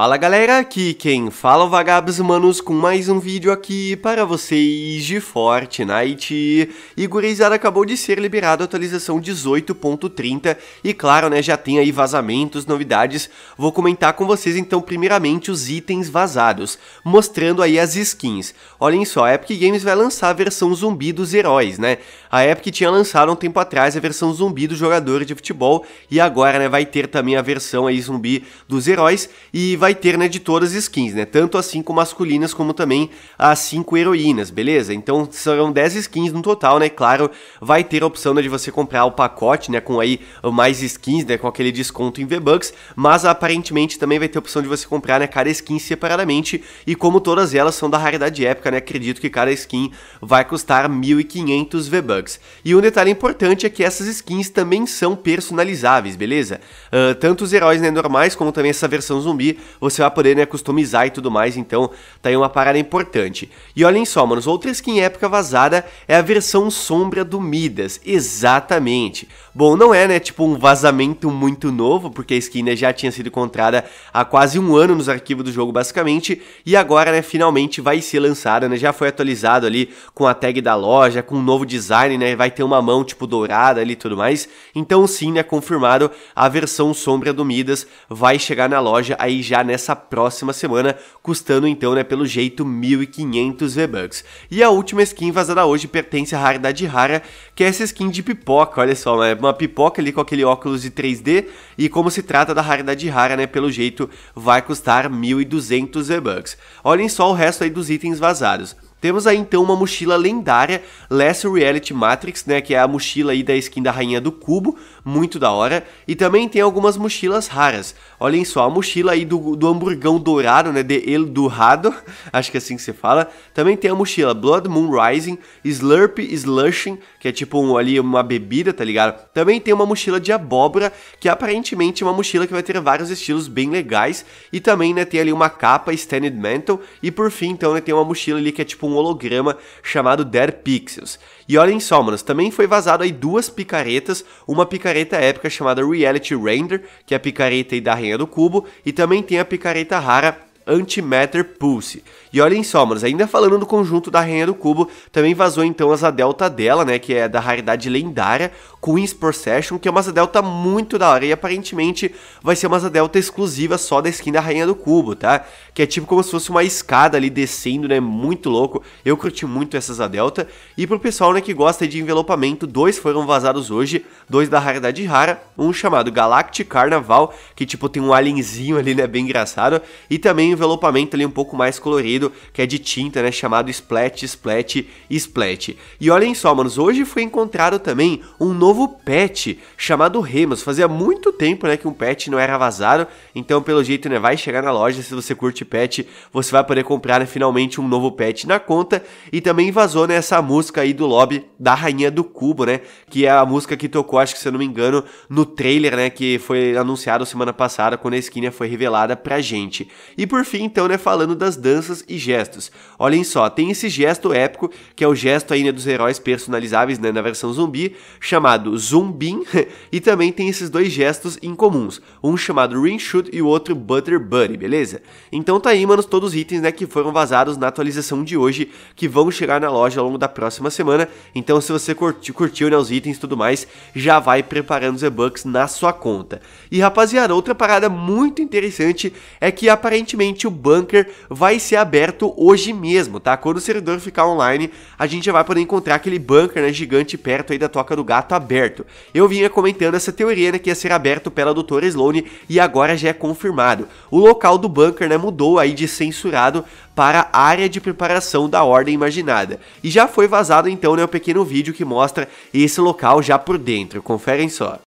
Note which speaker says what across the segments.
Speaker 1: Fala galera, aqui quem fala é o Vagabos Manos com mais um vídeo aqui para vocês de Fortnite. E gurizada, acabou de ser liberado a atualização 18.30 e claro, né, já tem aí vazamentos, novidades. Vou comentar com vocês então primeiramente os itens vazados, mostrando aí as skins. Olhem só, a Epic Games vai lançar a versão zumbi dos heróis, né? A Epic tinha lançado um tempo atrás a versão zumbi do jogador de futebol e agora né, vai ter também a versão aí zumbi dos heróis e vai ter né, de todas as skins, né? Tanto as 5 masculinas como também as 5 heroínas, beleza? Então serão 10 skins no total, né? Claro, vai ter a opção né, de você comprar o pacote, né? Com aí mais skins, né? Com aquele desconto em V-Bucks, mas aparentemente também vai ter a opção de você comprar né, cada skin separadamente e como todas elas são da raridade épica, né? Acredito que cada skin vai custar 1.500 V-Bucks. E um detalhe importante é que essas skins também são personalizáveis, beleza? Uh, tanto os heróis né, normais como também essa versão zumbi, você vai poder né, customizar e tudo mais, então tá aí uma parada importante. E olhem só, manos, outra skin época vazada é a versão sombra do Midas, exatamente. Bom, não é né, tipo um vazamento muito novo, porque a skin né, já tinha sido encontrada há quase um ano nos arquivos do jogo basicamente, e agora né, finalmente vai ser lançada, né, já foi atualizado ali com a tag da loja, com um novo design, design, né? Vai ter uma mão tipo dourada ali e tudo mais. Então sim, né, confirmado, a versão sombra do Midas vai chegar na loja aí já nessa próxima semana, custando então, né, pelo jeito 1500 V-Bucks. E a última skin vazada hoje pertence à raridade rara, que é essa skin de pipoca, olha só, né? uma pipoca ali com aquele óculos de 3D e como se trata da raridade rara, né, pelo jeito vai custar 1200 V-Bucks. Olhem só o resto aí dos itens vazados. Temos aí então uma mochila lendária, Lesser Reality Matrix, né, que é a mochila aí da skin da Rainha do Cubo, muito da hora, e também tem algumas mochilas raras. Olhem só, a mochila aí do, do hamburgão dourado, né, de El Dorado, acho que é assim que se fala. Também tem a mochila Blood Moon Rising, Slurp Slushing, que é tipo um, ali uma bebida, tá ligado? Também tem uma mochila de abóbora, que é aparentemente é uma mochila que vai ter vários estilos bem legais, e também, né, tem ali uma capa Standard Mantle, e por fim, então, né, tem uma mochila ali que é tipo com um holograma chamado Dead Pixels. E olhem só, manos, também foi vazado aí duas picaretas, uma picareta épica chamada Reality Render, que é a picareta aí da Rainha do Cubo, e também tem a picareta rara Antimatter Pulse. E olhem só, manos, ainda falando do conjunto da Rainha do Cubo, também vazou então as delta dela, né, que é da raridade lendária, Queen's Procession, que é uma delta muito da hora e aparentemente vai ser uma delta exclusiva só da skin da Rainha do Cubo, tá? Que é tipo como se fosse uma escada ali descendo, né, muito louco. Eu curti muito essas delta e pro pessoal, né, que gosta de envelopamento, dois foram vazados hoje, dois da raridade rara, um chamado Galactic Carnaval, que tipo tem um alienzinho ali, né, bem engraçado, e também um envelopamento ali um pouco mais colorido que é de tinta, né? Chamado Splat, Splat, Splat. E olhem só, manos, hoje foi encontrado também um novo pet chamado Remus. Fazia muito tempo, né, que um pet não era vazado, então pelo jeito, né, vai chegar na loja, se você curte pet, você vai poder comprar né, finalmente um novo pet na conta. E também vazou, né, essa música aí do lobby da Rainha do Cubo, né, que é a música que tocou, acho que se eu não me engano, no trailer, né, que foi anunciado semana passada, quando a skin né, foi revelada pra gente. E por fim, então, né, falando das danças e gestos. Olhem só, tem esse gesto épico, que é o gesto ainda né, dos heróis personalizáveis né, na versão zumbi, chamado Zumbin, e também tem esses dois gestos incomuns, um chamado ring shoot e o outro Butter Buddy, beleza? Então tá aí, manos, todos os itens né, que foram vazados na atualização de hoje, que vão chegar na loja ao longo da próxima semana, então se você curtiu, curtiu né, os itens e tudo mais, já vai preparando os e-bucks na sua conta. E rapaziada, outra parada muito interessante é que aparentemente o bunker vai ser aberto aberto hoje mesmo, tá? Quando o servidor ficar online, a gente já vai poder encontrar aquele bunker né, gigante perto aí da Toca do Gato aberto. Eu vinha comentando essa teoria né, que ia ser aberto pela doutora Sloane e agora já é confirmado. O local do bunker né, mudou aí de censurado para a área de preparação da Ordem Imaginada. E já foi vazado então né, um pequeno vídeo que mostra esse local já por dentro, conferem só.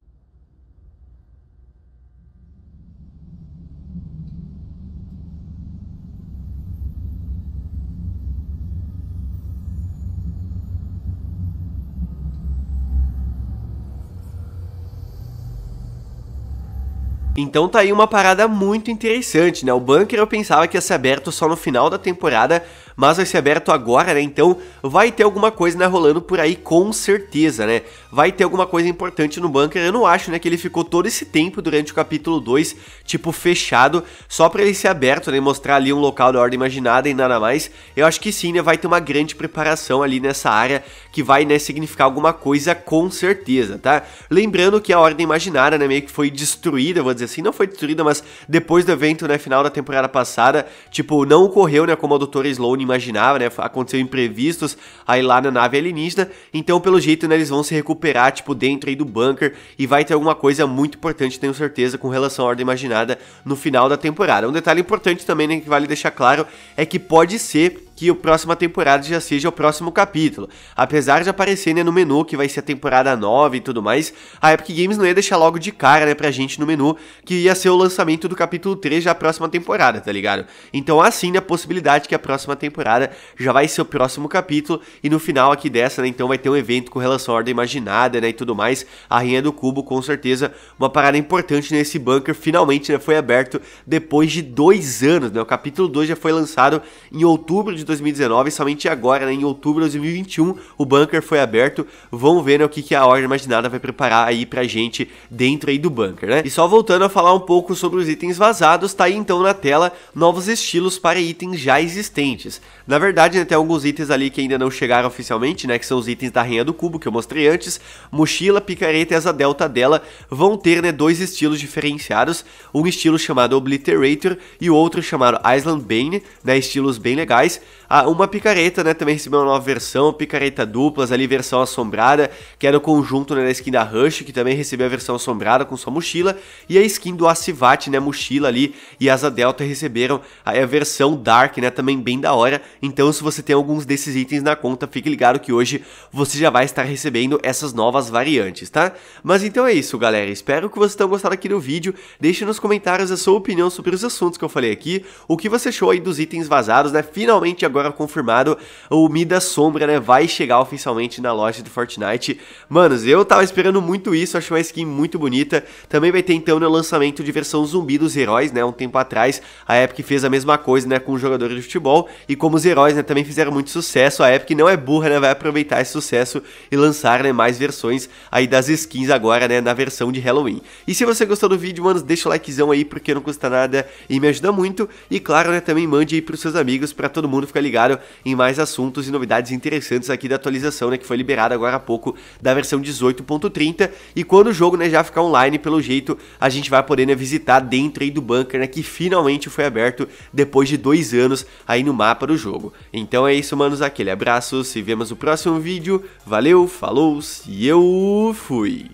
Speaker 1: Então tá aí uma parada muito interessante, né? O bunker eu pensava que ia ser aberto só no final da temporada, mas vai ser aberto agora, né? Então vai ter alguma coisa né, rolando por aí com certeza, né? Vai ter alguma coisa importante no bunker. Eu não acho, né, que ele ficou todo esse tempo durante o capítulo 2, tipo, fechado, só para ele ser aberto, né, mostrar ali um local da ordem imaginada e nada mais. Eu acho que sim, né, vai ter uma grande preparação ali nessa área que vai, né, significar alguma coisa com certeza, tá? Lembrando que a ordem imaginada, né, meio que foi destruída, vou dizer assim, não foi destruída, mas depois do evento, né, final da temporada passada, tipo, não ocorreu, né, como a doutora Sloane imaginava, né? Aconteceu imprevistos aí lá na nave alienígena. Então, pelo jeito, né, eles vão se recuperar, tipo, dentro aí do bunker e vai ter alguma coisa muito importante, tenho certeza, com relação à Ordem Imaginada no final da temporada. Um detalhe importante também, né, que vale deixar claro, é que pode ser que a próxima temporada já seja o próximo capítulo. Apesar de aparecer né, no menu que vai ser a temporada 9 e tudo mais, a Epic Games não ia deixar logo de cara né, pra gente no menu que ia ser o lançamento do capítulo 3 já próxima temporada, tá ligado? Então assim né, a possibilidade que a próxima temporada já vai ser o próximo capítulo e no final aqui dessa, né, então vai ter um evento com relação à Ordem Imaginada, né, e tudo mais. A Rainha do Cubo, com certeza, uma parada importante nesse bunker finalmente né, foi aberto depois de dois anos, né? O capítulo 2 já foi lançado em outubro de 2019, somente agora, né, em outubro de 2021, o bunker foi aberto. Vamos ver né, o que, que a Ordem Imaginada vai preparar aí pra gente dentro aí do bunker, né? E só voltando a falar um pouco sobre os itens vazados, tá aí então na tela novos estilos para itens já existentes. Na verdade, né, tem alguns itens ali que ainda não chegaram oficialmente, né, que são os itens da Rainha do Cubo, que eu mostrei antes, mochila, picareta e asa delta dela, vão ter, né, dois estilos diferenciados, um estilo chamado Obliterator e o outro chamado Island Bane, né, estilos bem legais, ah, uma picareta, né? Também recebeu uma nova versão, picareta duplas, ali versão assombrada, que era o conjunto né, da skin da Rush, que também recebeu a versão assombrada com sua mochila, e a skin do Asivat, né? Mochila ali e Asa Delta receberam a, a versão Dark, né? Também bem da hora. Então, se você tem alguns desses itens na conta, fique ligado que hoje você já vai estar recebendo essas novas variantes, tá? Mas então é isso, galera. Espero que vocês tenham gostado aqui do vídeo. Deixe nos comentários a sua opinião sobre os assuntos que eu falei aqui, o que você achou aí dos itens vazados, né? Finalmente agora confirmado, o Midas Sombra, né, vai chegar oficialmente na loja do Fortnite. Manos, eu tava esperando muito isso, acho uma skin muito bonita. Também vai ter então o né, lançamento de versão zumbi dos heróis, né, um tempo atrás a Epic fez a mesma coisa, né, com jogadores de futebol e como os heróis, né, também fizeram muito sucesso, a Epic não é burra, né, vai aproveitar esse sucesso e lançar, né, mais versões aí das skins agora, né, na versão de Halloween. E se você gostou do vídeo, manos, deixa o likezão aí porque não custa nada e me ajuda muito e claro, né, também mande aí pros seus amigos para todo mundo fica ligado em mais assuntos e novidades interessantes aqui da atualização, né, que foi liberada agora há pouco da versão 18.30 e quando o jogo, né, já ficar online, pelo jeito, a gente vai poder, né, visitar dentro aí do bunker, né, que finalmente foi aberto depois de dois anos aí no mapa do jogo. Então é isso, manos, aquele abraço, se vemos no próximo vídeo, valeu, falou e eu fui!